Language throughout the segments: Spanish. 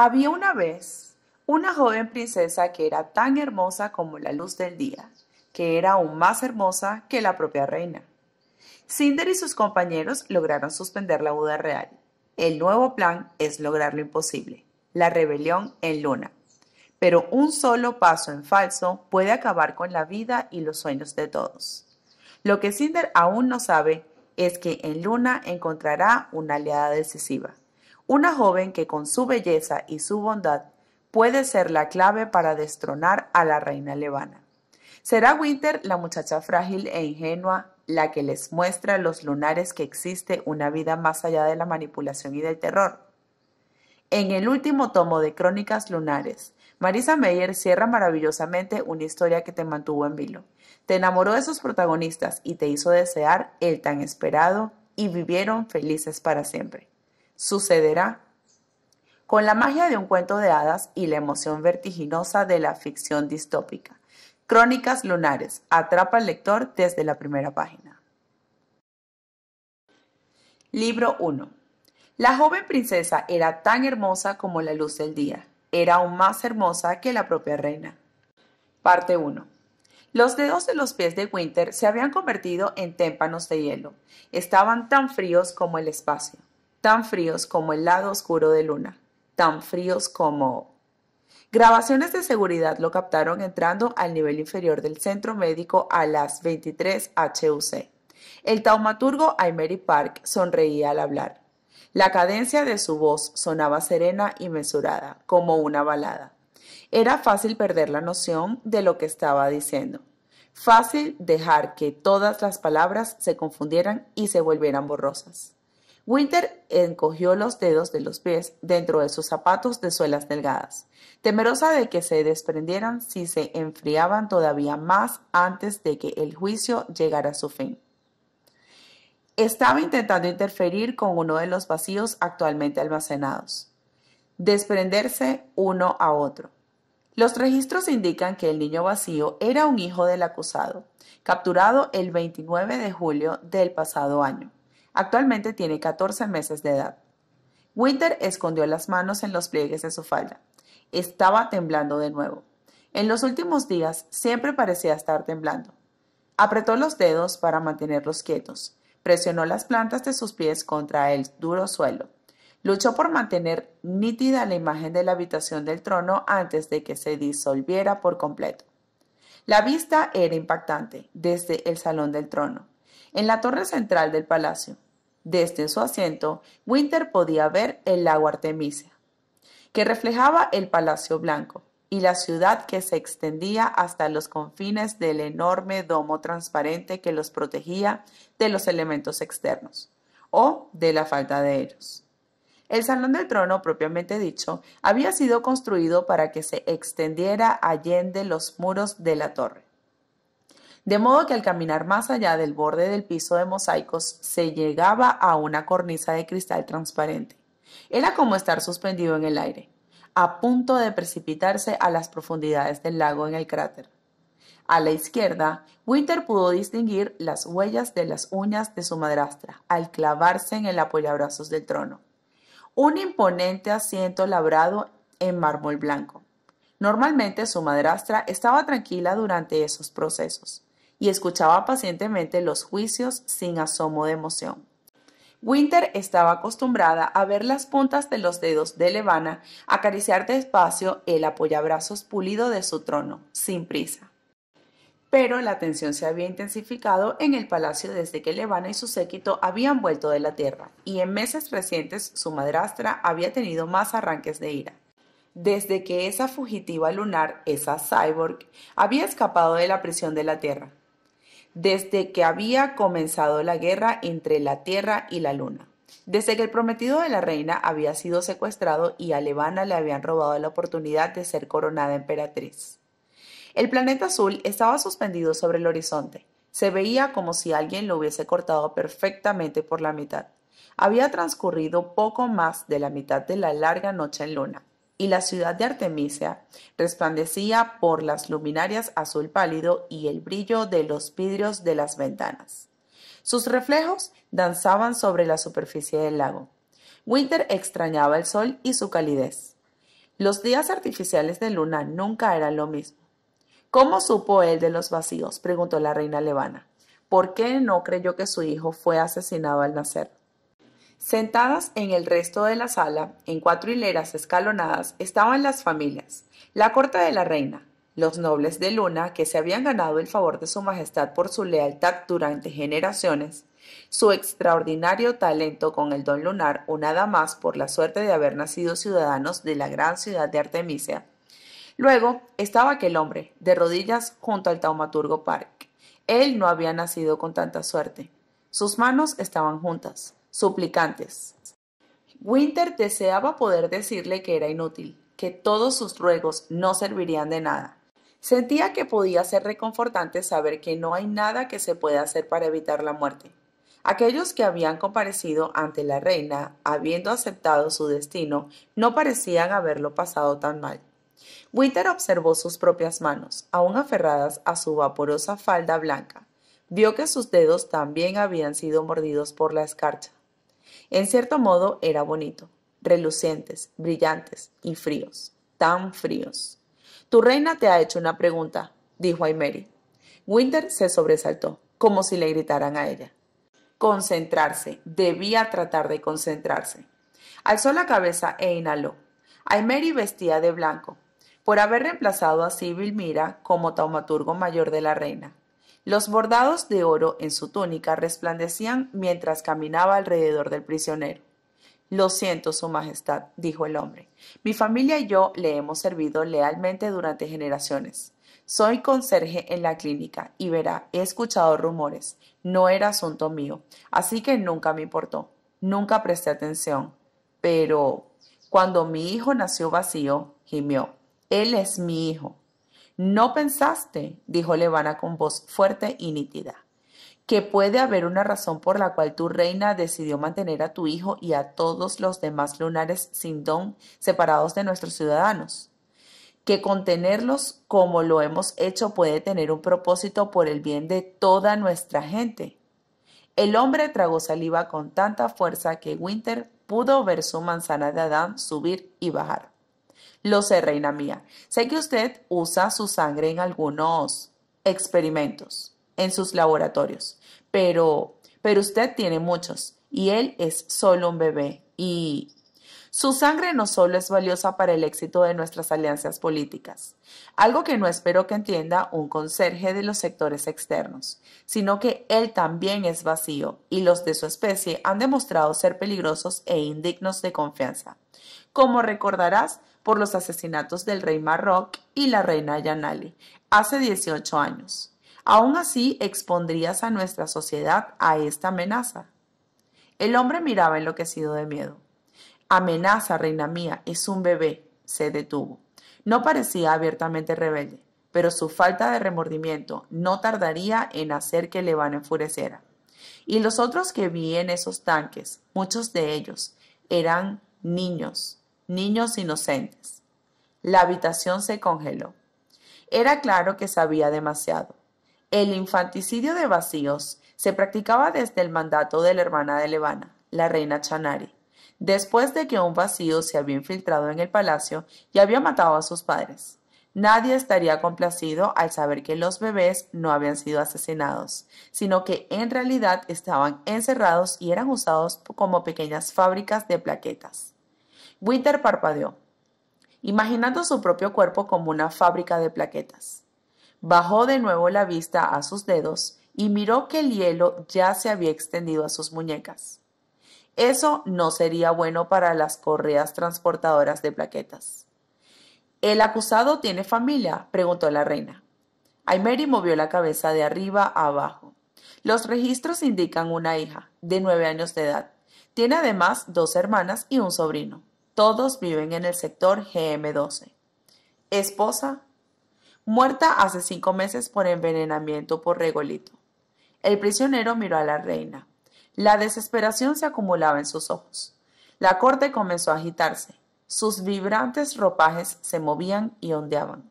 Había una vez una joven princesa que era tan hermosa como la luz del día, que era aún más hermosa que la propia reina. Cinder y sus compañeros lograron suspender la boda real. El nuevo plan es lograr lo imposible, la rebelión en Luna. Pero un solo paso en falso puede acabar con la vida y los sueños de todos. Lo que Cinder aún no sabe es que en Luna encontrará una aliada decisiva. Una joven que con su belleza y su bondad puede ser la clave para destronar a la reina levana. Será Winter la muchacha frágil e ingenua la que les muestra a los lunares que existe una vida más allá de la manipulación y del terror. En el último tomo de Crónicas Lunares, Marisa Meyer cierra maravillosamente una historia que te mantuvo en vilo. Te enamoró de sus protagonistas y te hizo desear el tan esperado y vivieron felices para siempre sucederá. Con la magia de un cuento de hadas y la emoción vertiginosa de la ficción distópica. Crónicas lunares. Atrapa al lector desde la primera página. Libro 1. La joven princesa era tan hermosa como la luz del día. Era aún más hermosa que la propia reina. Parte 1. Los dedos de los pies de Winter se habían convertido en témpanos de hielo. Estaban tan fríos como el espacio tan fríos como el lado oscuro de Luna, tan fríos como... Grabaciones de seguridad lo captaron entrando al nivel inferior del centro médico a las 23 HUC. El taumaturgo Aymeri Park sonreía al hablar. La cadencia de su voz sonaba serena y mesurada, como una balada. Era fácil perder la noción de lo que estaba diciendo. Fácil dejar que todas las palabras se confundieran y se volvieran borrosas. Winter encogió los dedos de los pies dentro de sus zapatos de suelas delgadas, temerosa de que se desprendieran si se enfriaban todavía más antes de que el juicio llegara a su fin. Estaba intentando interferir con uno de los vacíos actualmente almacenados, desprenderse uno a otro. Los registros indican que el niño vacío era un hijo del acusado, capturado el 29 de julio del pasado año. Actualmente tiene 14 meses de edad. Winter escondió las manos en los pliegues de su falda. Estaba temblando de nuevo. En los últimos días siempre parecía estar temblando. Apretó los dedos para mantenerlos quietos. Presionó las plantas de sus pies contra el duro suelo. Luchó por mantener nítida la imagen de la habitación del trono antes de que se disolviera por completo. La vista era impactante desde el salón del trono. En la torre central del palacio, desde su asiento, Winter podía ver el lago Artemisia, que reflejaba el Palacio Blanco y la ciudad que se extendía hasta los confines del enorme domo transparente que los protegía de los elementos externos o de la falta de ellos. El Salón del Trono, propiamente dicho, había sido construido para que se extendiera allende los muros de la torre de modo que al caminar más allá del borde del piso de mosaicos se llegaba a una cornisa de cristal transparente. Era como estar suspendido en el aire, a punto de precipitarse a las profundidades del lago en el cráter. A la izquierda, Winter pudo distinguir las huellas de las uñas de su madrastra al clavarse en el apoyabrazos del trono. Un imponente asiento labrado en mármol blanco. Normalmente su madrastra estaba tranquila durante esos procesos y escuchaba pacientemente los juicios sin asomo de emoción. Winter estaba acostumbrada a ver las puntas de los dedos de Levana acariciar despacio el apoyabrazos pulido de su trono, sin prisa. Pero la tensión se había intensificado en el palacio desde que Levana y su séquito habían vuelto de la tierra, y en meses recientes su madrastra había tenido más arranques de ira. Desde que esa fugitiva lunar, esa cyborg, había escapado de la prisión de la tierra, desde que había comenzado la guerra entre la Tierra y la Luna. Desde que el prometido de la reina había sido secuestrado y a Levana le habían robado la oportunidad de ser coronada emperatriz. El planeta azul estaba suspendido sobre el horizonte. Se veía como si alguien lo hubiese cortado perfectamente por la mitad. Había transcurrido poco más de la mitad de la larga noche en luna y la ciudad de Artemisia resplandecía por las luminarias azul pálido y el brillo de los vidrios de las ventanas. Sus reflejos danzaban sobre la superficie del lago. Winter extrañaba el sol y su calidez. Los días artificiales de luna nunca eran lo mismo. ¿Cómo supo él de los vacíos? preguntó la reina levana. ¿Por qué no creyó que su hijo fue asesinado al nacer? Sentadas en el resto de la sala, en cuatro hileras escalonadas, estaban las familias, la corte de la reina, los nobles de Luna, que se habían ganado el favor de su Majestad por su lealtad durante generaciones, su extraordinario talento con el don lunar, o nada más por la suerte de haber nacido ciudadanos de la gran ciudad de Artemisia. Luego estaba aquel hombre, de rodillas junto al taumaturgo Park. Él no había nacido con tanta suerte. Sus manos estaban juntas, suplicantes. Winter deseaba poder decirle que era inútil, que todos sus ruegos no servirían de nada. Sentía que podía ser reconfortante saber que no hay nada que se pueda hacer para evitar la muerte. Aquellos que habían comparecido ante la reina, habiendo aceptado su destino, no parecían haberlo pasado tan mal. Winter observó sus propias manos, aún aferradas a su vaporosa falda blanca. Vio que sus dedos también habían sido mordidos por la escarcha. En cierto modo era bonito, relucientes, brillantes y fríos, tan fríos. Tu reina te ha hecho una pregunta, dijo Aimeri. Winter se sobresaltó, como si le gritaran a ella. Concentrarse, debía tratar de concentrarse. Alzó la cabeza e inhaló. Aimeri vestía de blanco, por haber reemplazado a Sibyl Mira como taumaturgo mayor de la reina. Los bordados de oro en su túnica resplandecían mientras caminaba alrededor del prisionero. Lo siento, Su Majestad, dijo el hombre. Mi familia y yo le hemos servido lealmente durante generaciones. Soy conserje en la clínica y verá, he escuchado rumores. No era asunto mío, así que nunca me importó. Nunca presté atención. Pero cuando mi hijo nació vacío, gimió. Él es mi hijo. No pensaste, dijo Levana con voz fuerte y nítida, que puede haber una razón por la cual tu reina decidió mantener a tu hijo y a todos los demás lunares sin don separados de nuestros ciudadanos que contenerlos como lo hemos hecho puede tener un propósito por el bien de toda nuestra gente. El hombre tragó saliva con tanta fuerza que Winter pudo ver su manzana de Adán subir y bajar. Lo sé, reina mía. Sé que usted usa su sangre en algunos experimentos, en sus laboratorios, pero, pero usted tiene muchos y él es solo un bebé y... Su sangre no solo es valiosa para el éxito de nuestras alianzas políticas, algo que no espero que entienda un conserje de los sectores externos, sino que él también es vacío y los de su especie han demostrado ser peligrosos e indignos de confianza. Como recordarás, por los asesinatos del rey Marroc y la reina Yanali hace 18 años. Aún así, expondrías a nuestra sociedad a esta amenaza. El hombre miraba enloquecido de miedo. Amenaza, reina mía, es un bebé. Se detuvo. No parecía abiertamente rebelde, pero su falta de remordimiento no tardaría en hacer que a enfureciera. Y los otros que vi en esos tanques, muchos de ellos, eran niños niños inocentes. La habitación se congeló. Era claro que sabía demasiado. El infanticidio de vacíos se practicaba desde el mandato de la hermana de Levana, la reina Chanari, después de que un vacío se había infiltrado en el palacio y había matado a sus padres. Nadie estaría complacido al saber que los bebés no habían sido asesinados, sino que en realidad estaban encerrados y eran usados como pequeñas fábricas de plaquetas. Winter parpadeó, imaginando su propio cuerpo como una fábrica de plaquetas. Bajó de nuevo la vista a sus dedos y miró que el hielo ya se había extendido a sus muñecas. Eso no sería bueno para las correas transportadoras de plaquetas. ¿El acusado tiene familia? preguntó la reina. Aymeri movió la cabeza de arriba a abajo. Los registros indican una hija, de nueve años de edad. Tiene además dos hermanas y un sobrino. Todos viven en el sector GM12. Esposa. Muerta hace cinco meses por envenenamiento por regolito. El prisionero miró a la reina. La desesperación se acumulaba en sus ojos. La corte comenzó a agitarse. Sus vibrantes ropajes se movían y ondeaban.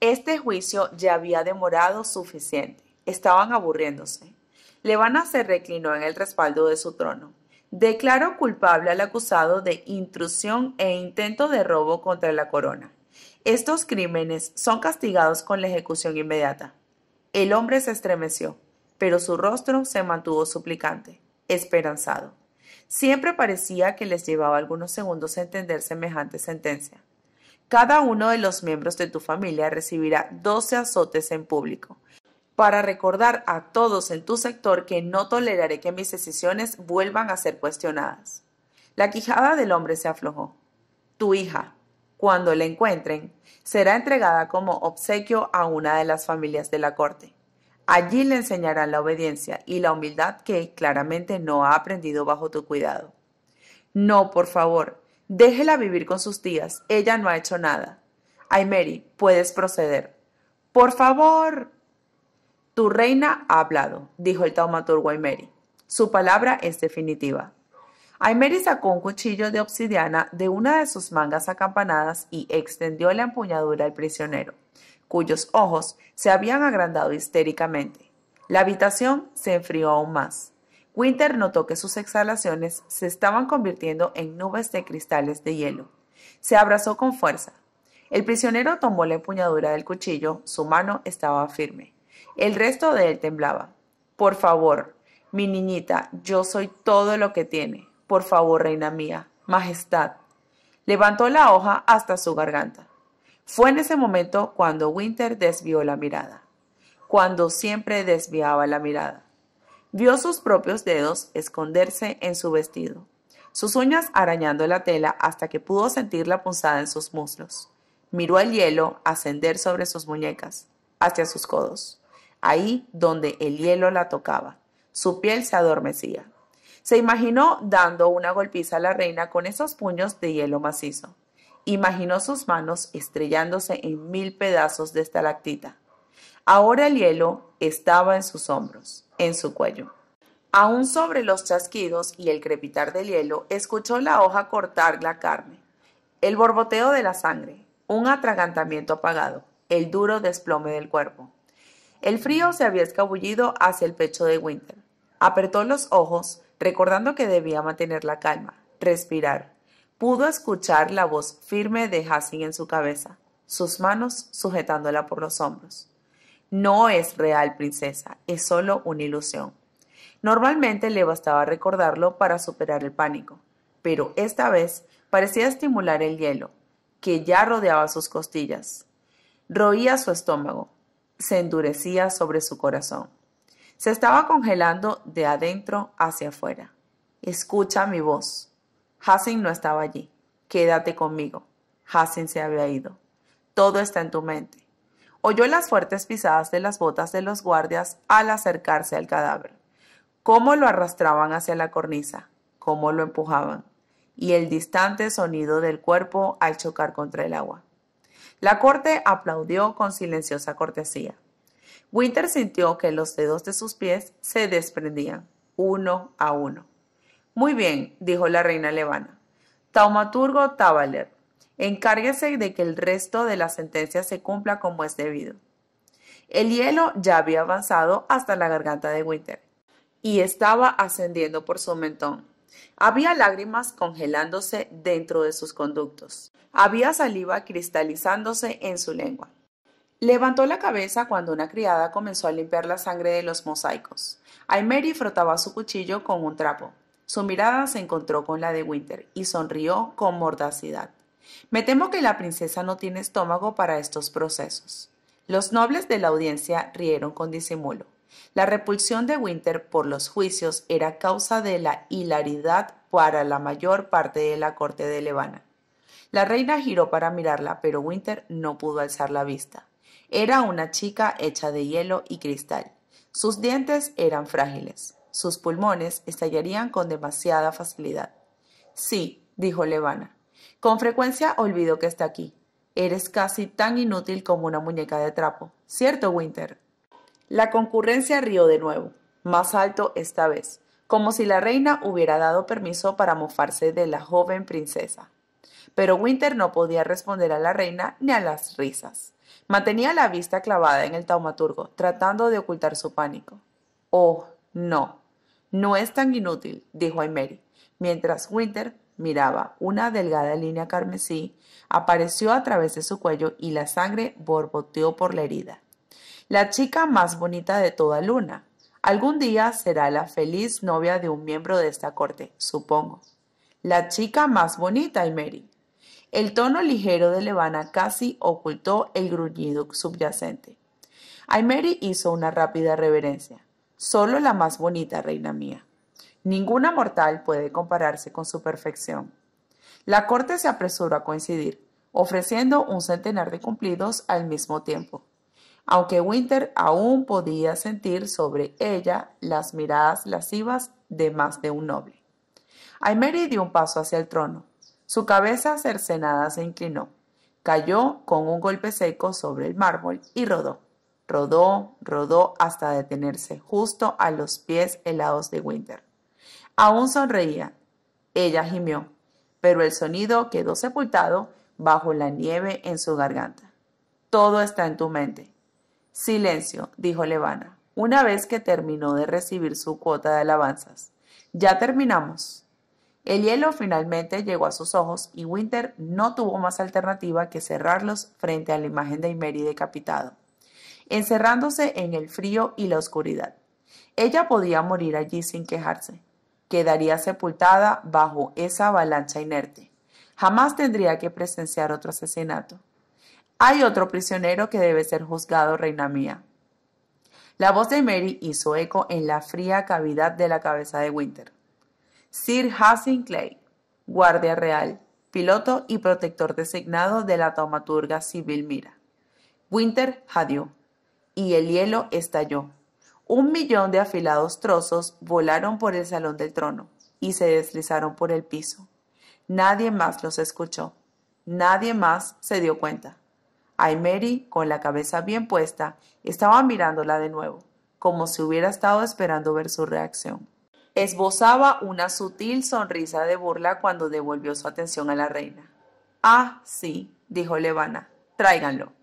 Este juicio ya había demorado suficiente. Estaban aburriéndose. Levana se reclinó en el respaldo de su trono. Declaro culpable al acusado de intrusión e intento de robo contra la corona. Estos crímenes son castigados con la ejecución inmediata. El hombre se estremeció, pero su rostro se mantuvo suplicante, esperanzado. Siempre parecía que les llevaba algunos segundos a entender semejante sentencia. Cada uno de los miembros de tu familia recibirá doce azotes en público, para recordar a todos en tu sector que no toleraré que mis decisiones vuelvan a ser cuestionadas. La quijada del hombre se aflojó. Tu hija, cuando la encuentren, será entregada como obsequio a una de las familias de la corte. Allí le enseñarán la obediencia y la humildad que claramente no ha aprendido bajo tu cuidado. No, por favor, déjela vivir con sus tías. Ella no ha hecho nada. Ay, Mary, puedes proceder. Por favor, tu reina ha hablado, dijo el taumaturgo Aymeri. Su palabra es definitiva. Aymeri sacó un cuchillo de obsidiana de una de sus mangas acampanadas y extendió la empuñadura al prisionero, cuyos ojos se habían agrandado histéricamente. La habitación se enfrió aún más. Winter notó que sus exhalaciones se estaban convirtiendo en nubes de cristales de hielo. Se abrazó con fuerza. El prisionero tomó la empuñadura del cuchillo, su mano estaba firme. El resto de él temblaba. Por favor, mi niñita, yo soy todo lo que tiene. Por favor, reina mía, majestad. Levantó la hoja hasta su garganta. Fue en ese momento cuando Winter desvió la mirada, cuando siempre desviaba la mirada. Vio sus propios dedos esconderse en su vestido, sus uñas arañando la tela hasta que pudo sentir la punzada en sus muslos. Miró el hielo ascender sobre sus muñecas, hacia sus codos ahí donde el hielo la tocaba. Su piel se adormecía. Se imaginó dando una golpiza a la reina con esos puños de hielo macizo. Imaginó sus manos estrellándose en mil pedazos de estalactita. Ahora el hielo estaba en sus hombros, en su cuello. Aún sobre los chasquidos y el crepitar del hielo, escuchó la hoja cortar la carne, el borboteo de la sangre, un atragantamiento apagado, el duro desplome del cuerpo. El frío se había escabullido hacia el pecho de Winter. Apretó los ojos, recordando que debía mantener la calma, respirar. Pudo escuchar la voz firme de Hassing en su cabeza, sus manos sujetándola por los hombros. No es real, princesa, es solo una ilusión. Normalmente le bastaba recordarlo para superar el pánico, pero esta vez parecía estimular el hielo, que ya rodeaba sus costillas. Roía su estómago, se endurecía sobre su corazón. Se estaba congelando de adentro hacia afuera. Escucha mi voz. Hassin no estaba allí. Quédate conmigo. Hassin se había ido. Todo está en tu mente. Oyó las fuertes pisadas de las botas de los guardias al acercarse al cadáver. Cómo lo arrastraban hacia la cornisa, cómo lo empujaban, y el distante sonido del cuerpo al chocar contra el agua. La corte aplaudió con silenciosa cortesía. Winter sintió que los dedos de sus pies se desprendían, uno a uno. Muy bien, dijo la reina levana. Taumaturgo Tavaler, encárguese de que el resto de la sentencia se cumpla como es debido. El hielo ya había avanzado hasta la garganta de Winter y estaba ascendiendo por su mentón. Había lágrimas congelándose dentro de sus conductos. Había saliva cristalizándose en su lengua. Levantó la cabeza cuando una criada comenzó a limpiar la sangre de los mosaicos. Aimeri frotaba su cuchillo con un trapo. Su mirada se encontró con la de Winter y sonrió con mordacidad. Me temo que la princesa no tiene estómago para estos procesos. Los nobles de la audiencia rieron con disimulo. La repulsión de Winter por los juicios era causa de la hilaridad para la mayor parte de la corte de Levana. La reina giró para mirarla, pero Winter no pudo alzar la vista. Era una chica hecha de hielo y cristal. Sus dientes eran frágiles. Sus pulmones estallarían con demasiada facilidad. Sí, dijo Levana. Con frecuencia olvido que está aquí. Eres casi tan inútil como una muñeca de trapo. ¿Cierto, Winter? La concurrencia rió de nuevo, más alto esta vez, como si la reina hubiera dado permiso para mofarse de la joven princesa pero Winter no podía responder a la reina ni a las risas. Mantenía la vista clavada en el taumaturgo, tratando de ocultar su pánico. Oh, no, no es tan inútil, dijo Aimeri, mientras Winter miraba una delgada línea carmesí apareció a través de su cuello y la sangre borboteó por la herida. La chica más bonita de toda Luna. Algún día será la feliz novia de un miembro de esta corte, supongo. La chica más bonita, Mary. El tono ligero de Levana casi ocultó el gruñido subyacente. Aimeri hizo una rápida reverencia. Solo la más bonita, reina mía. Ninguna mortal puede compararse con su perfección. La corte se apresuró a coincidir, ofreciendo un centenar de cumplidos al mismo tiempo. Aunque Winter aún podía sentir sobre ella las miradas lascivas de más de un noble. Aimeri dio un paso hacia el trono, su cabeza cercenada se inclinó, cayó con un golpe seco sobre el mármol y rodó. Rodó, rodó hasta detenerse justo a los pies helados de Winter. Aún sonreía. Ella gimió, pero el sonido quedó sepultado bajo la nieve en su garganta. Todo está en tu mente. Silencio, dijo Levana, una vez que terminó de recibir su cuota de alabanzas. Ya terminamos. El hielo finalmente llegó a sus ojos y Winter no tuvo más alternativa que cerrarlos frente a la imagen de Mary decapitado, encerrándose en el frío y la oscuridad. Ella podía morir allí sin quejarse. Quedaría sepultada bajo esa avalancha inerte. Jamás tendría que presenciar otro asesinato. Hay otro prisionero que debe ser juzgado, reina mía. La voz de Mary hizo eco en la fría cavidad de la cabeza de Winter. Sir Hassin Clay, guardia real, piloto y protector designado de la taumaturga civil Mira. Winter jadeó y el hielo estalló. Un millón de afilados trozos volaron por el salón del trono y se deslizaron por el piso. Nadie más los escuchó. Nadie más se dio cuenta. Aimeri, con la cabeza bien puesta, estaba mirándola de nuevo, como si hubiera estado esperando ver su reacción. Esbozaba una sutil sonrisa de burla cuando devolvió su atención a la reina. Ah, sí, dijo Levana, tráiganlo.